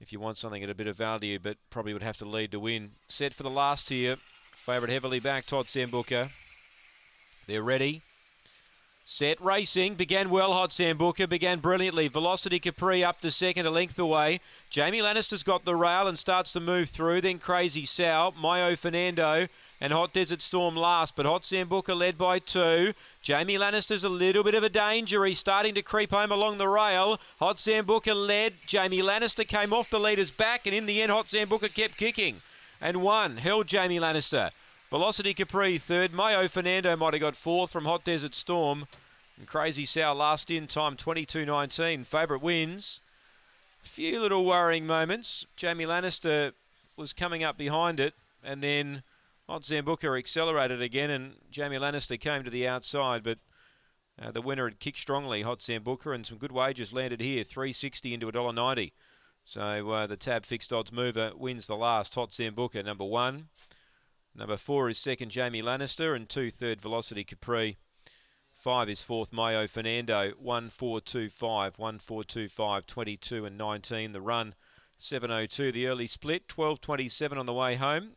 if you want something at a bit of value, but probably would have to lead to win. Set for the last here. Favourite heavily back, Todd Sambuca. They're ready. Set racing began well. Hot Sambuca began brilliantly. Velocity Capri up to second, a length away. Jamie Lannister's got the rail and starts to move through. Then Crazy Sal, Mayo Fernando, and Hot Desert Storm last, but Hot Booker led by two. Jamie Lannister's a little bit of a danger. He's starting to creep home along the rail. Hot Booker led. Jamie Lannister came off the leader's back, and in the end, Hot Booker kept kicking and won. Held Jamie Lannister. Velocity Capri third. Mayo Fernando might have got fourth from Hot Desert Storm. And Crazy Sow last in time 22.19. Favourite wins. A few little worrying moments. Jamie Lannister was coming up behind it and then Odd Zambuca accelerated again, and Jamie Lannister came to the outside, but uh, the winner had kicked strongly, Hot Booker, and some good wages landed here, 360 into $1.90. So uh, the tab fixed odds mover wins the last, Hot Booker, number one. Number four is second, Jamie Lannister, and two, third, Velocity Capri. Five is fourth, Mayo Fernando, 1425, 1425, 22 and 19. The run, 702, the early split, 1227 on the way home.